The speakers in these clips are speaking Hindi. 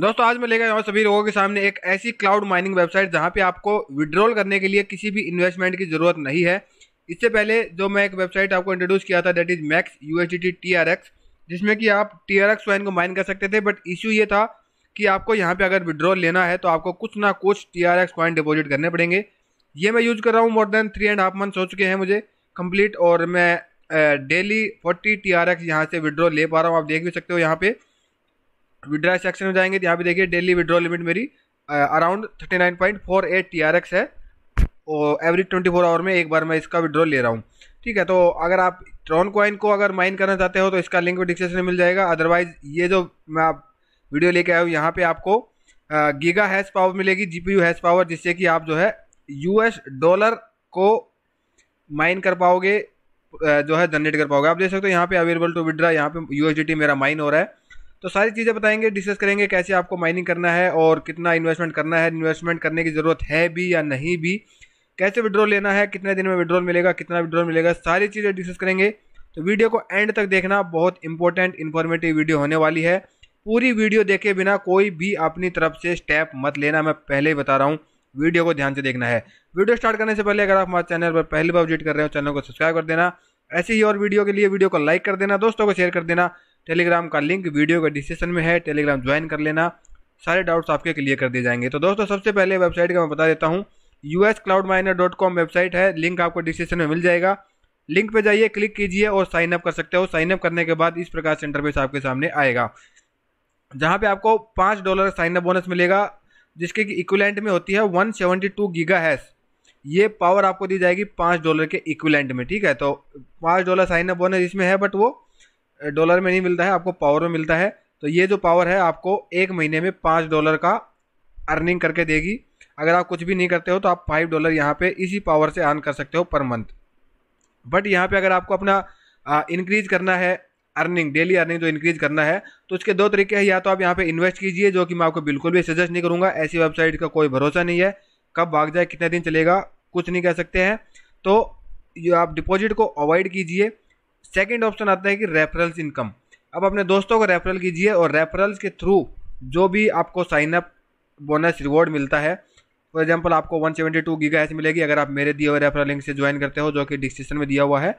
दोस्तों आज मैं लेकर आया सभी लोगों के सामने एक ऐसी क्लाउड माइनिंग वेबसाइट जहाँ पे आपको विड्रॉल करने के लिए किसी भी इन्वेस्टमेंट की ज़रूरत नहीं है इससे पहले जो मैं एक वेबसाइट आपको इंट्रोड्यूस किया था that is Max U S जिसमें कि आप टी आर एक्स को माइन कर सकते थे बट इश्यू ये था कि आपको यहाँ पर अगर विड्रॉल लेना है तो आपको कुछ ना कुछ टी आर एक्स डिपॉजिट करने पड़ेंगे ये मैं यूज़ कर रहा हूँ more than three and half month हो चुके हैं मुझे कम्प्लीट और मैं daily forty T R X यहाँ से विड्रॉ ले पा रहा हूँ आप देख भी सकते हो यहाँ पर विड्रा सेक्शन में जाएंगे तो यहाँ पे देखिए डेली विड्रॉ लिमिट मेरी around thirty nine point four eight T R X है और एवरी ट्वेंटी फोर आवर में एक बार मैं इसका विड्रॉ ले रहा हूँ ठीक है तो अगर आप ट्रॉन कॉइन को अगर माइन करना चाहते हो तो इसका लिंक भी डिस्क्रिप्शन में मिल जाएगा अदरवाइज ये जो मैं आप वीडियो लेके आया हूँ यहाँ पे आपको गीगा हैश पावर मिलेगी जी पी हैश पावर जिससे कि आप जो है एस डॉलर को माइन कर पाओगे जो है जनरेट कर पाओगे आप देख सकते हो यहाँ पे अवेलेबल टू विड्रा यहाँ पे यू मेरा माइन हो रहा है तो सारी चीज़ें बताएंगे डिस्कस करेंगे कैसे आपको माइनिंग करना है और कितना इन्वेस्टमेंट करना है इन्वेस्टमेंट करने की ज़रूरत है भी या नहीं भी कैसे विड्रॉल लेना है कितने दिन में विड्रॉल मिलेगा कितना विड्रॉल मिलेगा सारी चीज़ें डिस्कस करेंगे तो वीडियो को एंड तक देखना बहुत इंपॉर्टेंट इन्फॉर्मेटिव वीडियो होने वाली है पूरी वीडियो देखे बिना कोई भी अपनी तरफ से स्टेप मत लेना मैं पहले ही बता रहा हूँ वीडियो को ध्यान से देखना है वीडियो स्टार्ट करने से पहले अगर आप हमारे चैनल पर पहली बार विजिट कर रहे हो चैनल को सब्सक्राइब कर देना ऐसे ही और वीडियो के लिए वीडियो को लाइक कर देना दोस्तों को शेयर कर देना टेलीग्राम का लिंक वीडियो का डिस्क्रिप्शन में है टेलीग्राम ज्वाइन कर लेना सारे डाउट्स आपके क्लियर कर दिए जाएंगे तो दोस्तों सबसे पहले वेबसाइट का मैं बता देता हूँ US cloud miner dot com website है लिंक आपको डिस्क्रिप्शन में मिल जाएगा लिंक पे जाइए क्लिक कीजिए और साइनअप कर सकते हो साइनअप करने के बाद इस प्रकार से इंटरफेस आपके सामने आएगा जहाँ पे आपको पाँच डॉलर साइन बोनस मिलेगा जिसके कि इक्वलेंट में होती है one seventy two giga hash ये पावर आपको दी जाएगी पाँच डॉलर के इक्वलेंट में ठीक है तो पाँच डॉलर साइन बोनस इसमें है बट वो डॉलर में नहीं मिलता है आपको पावर में मिलता है तो ये जो पावर है आपको एक महीने में पाँच डॉलर का अर्निंग करके देगी अगर आप कुछ भी नहीं करते हो तो आप फाइव डॉलर यहाँ पे इसी पावर से अर्न कर सकते हो पर मंथ बट यहाँ पे अगर आपको अपना इंक्रीज करना है अर्निंग डेली अर्निंग जो इंक्रीज करना है तो उसके दो तरीके हैं या तो आप यहाँ पे इन्वेस्ट कीजिए जो कि मैं आपको बिल्कुल भी सजेस्ट नहीं करूँगा ऐसी वेबसाइट का कोई भरोसा नहीं है कब भाग जाए कितने दिन चलेगा कुछ नहीं कह सकते हैं तो आप डिपॉजिट को अवॉइड कीजिए सेकेंड ऑप्शन आता है कि रेफरल्स इनकम अब अपने दोस्तों को रेफरल कीजिए और रेफरल्स के थ्रू जो भी आपको साइनअप बोनस रिवॉर्ड मिलता है फॉर एग्जाम्पल आपको 172 सेवेंटी टू मिलेगी अगर आप मेरे दिए हुए रेफरल लिंक से ज्वाइन करते हो जो कि डिस्क्रिप्शन में दिया हुआ है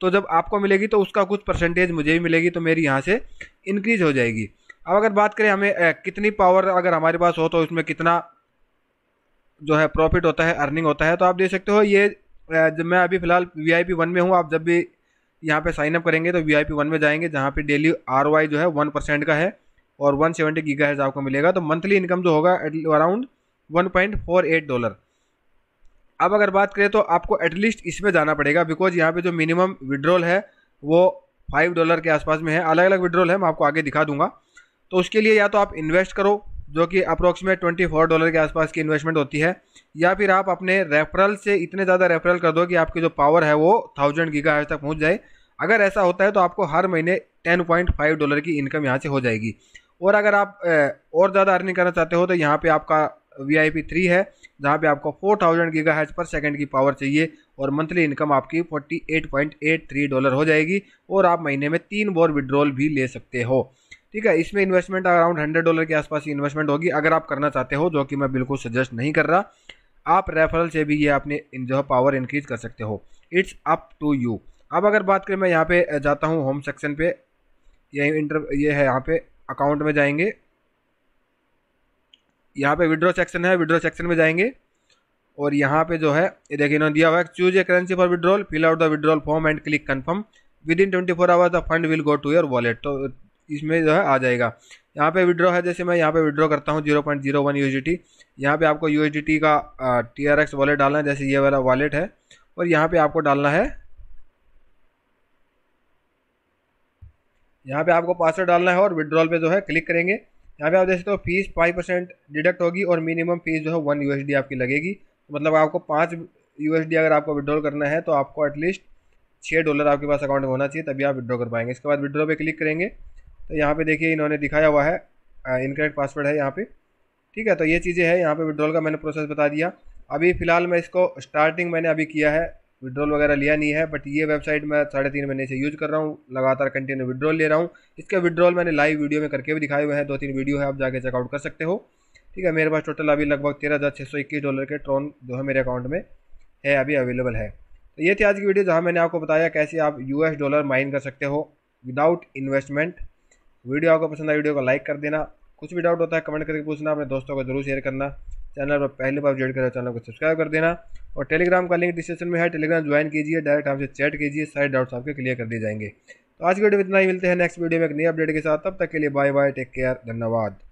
तो जब आपको मिलेगी तो उसका कुछ परसेंटेज मुझे भी मिलेगी तो मेरी यहाँ से इंक्रीज हो जाएगी अब अगर बात करें हमें ए, कितनी पावर अगर हमारे पास हो तो उसमें कितना जो है प्रॉफिट होता है अर्निंग होता है तो आप देख सकते हो ये जब मैं अभी फिलहाल वी आई पी वन में हूँ आप जब भी यहाँ पे साइन अप करेंगे तो वी आई पी वन में जाएंगे जहाँ पे डेली आर वाई जो है वन परसेंट का है और वन सेवेंटी गीगा हेज आपको मिलेगा तो मंथली इनकम जो होगा around one point four eight dollar अब अगर बात करें तो आपको एटलीस्ट इसमें जाना पड़ेगा बिकॉज यहाँ पे जो मिनिमम विड्रॉल है वो फाइव डॉलर के आसपास में है अलग अलग विड्रॉल है मैं आपको आगे दिखा दूंगा तो उसके लिए या तो आप इन्वेस्ट करो जो कि अप्रोक्सीमेट ट्वेंटी फोर डॉलर के आसपास की इन्वेस्टमेंट होती है या फिर आप अपने रेफरल से इतने ज़्यादा रेफरल कर दो कि आपकी जो पावर है वो थाउजेंड गीगा तक पहुँच जाए अगर ऐसा होता है तो आपको हर महीने टेन पॉइंट फाइव डॉलर की इनकम यहाँ से हो जाएगी और अगर आप और ज़्यादा अर्निंग करना चाहते हो तो यहाँ पर आपका वी आई पी थ्री है जहाँ पर आपको four thousand giga hash per second की पावर चाहिए और मंथली इनकम आपकी forty eight point eight three dollar हो जाएगी और आप महीने में तीन बार विड्रॉल भी ले सकते हो ठीक है इसमें इन्वेस्टमेंट अराउंड हंड्रेड डॉलर के आसपास इन्वेस्टमेंट होगी अगर आप करना चाहते हो जो कि मैं बिल्कुल सजेस्ट नहीं कर रहा आप रेफरल से भी ये अपने जो है पावर इंक्रीज कर सकते हो इट्स अप टू यू अब अगर बात करें मैं यहाँ पे जाता हूँ होम सेक्शन पे ये इंटर ये है यहाँ पे अकाउंट में जाएंगे यहाँ पे विड्रॉ सेक्शन है विड्रॉ सेक्शन में जाएंगे और यहाँ पे जो है देखिए इन्होंने दिया हुआ है choose a currency for withdrawal fill out the withdrawal form and click confirm within twenty four hours the fund will go to your wallet तो इसमें जो है आ जाएगा यहाँ पे विड्रॉ है जैसे मैं यहाँ पे विड्रॉ करता हूँ zero point zero one you यहाँ पे आपको यू का टी आर एक्स वॉलेट डालना है जैसे ये वाला वॉलेट है और यहाँ पे आपको डालना है यहाँ पे आपको पासवर्ड डालना है और विड्रॉल पे जो है क्लिक करेंगे यहाँ पे आप देख सकते हो फीस फाइव परसेंट डिडक्ट होगी और मिनिमम फीस जो है वन डी आपकी लगेगी तो मतलब आपको पाँच यूएसडी अगर आपको विड्रॉल करना है तो आपको एटलीस्ट छः डॉलर आपके पास अकाउंट में होना चाहिए तभी आप विड्रॉ कर पाएंगे इसके बाद विड्रॉ पे क्लिक करेंगे तो यहाँ पे देखिए इन्होंने दिखाया हुआ है इनकरेक्ट पासवर्ड है यहाँ पे ठीक है तो ये चीज़ें हैं यहाँ पे विड्रॉल का मैंने प्रोसेस बता दिया अभी फ़िलहाल मैं इसको स्टार्टिंग मैंने अभी किया है विड्रॉल वगैरह लिया नहीं है बट ये वेबसाइट मैं साढ़े तीन महीने से यूज़ कर रहा हूँ लगातार कंटिन्यू विड्रॉल ले रहा हूँ इसका विड्रॉल मैंने लाइव वीडियो में करके भी दिखाए हुए हैं दो तीन वीडियो है आप जाके चेकआउट कर सकते हो ठीक है मेरे पास टोटल अभी लगभग तेरह हज़ार छः सौ इक्कीस डॉलर के ट्रॉन जो है मेरे अकाउंट में है अभी अवेलेबल है तो ये थी आज की वीडियो जहाँ मैंने आपको बताया कैसे आप एस डॉलर माइन कर सकते हो विदाउट इन्वेस्टमेंट वीडियो आपको पसंद आया वीडियो को लाइक कर देना कुछ भी डाउट होता है कमेंट करके पूछना अपने दोस्तों को जरूर शेयर करना चैनल पर पहली बार ज्वाइन करें चैनल तो को सब्सक्राइब कर देना और टेलीग्राम का लिंक डिस्क्रिप्शन में है टेलीग्राम ज्वाइन कीजिए डायरेक्ट हमसे चैट कीजिए सारे डाउट्स आपके क्लियर कर दिए जाएंगे तो आज की वीडियो में इतना ही मिलते हैं नेक्स्ट वीडियो में एक नई अपडेट के साथ तब तक के लिए बाय बाय टेक केयर धन्यवाद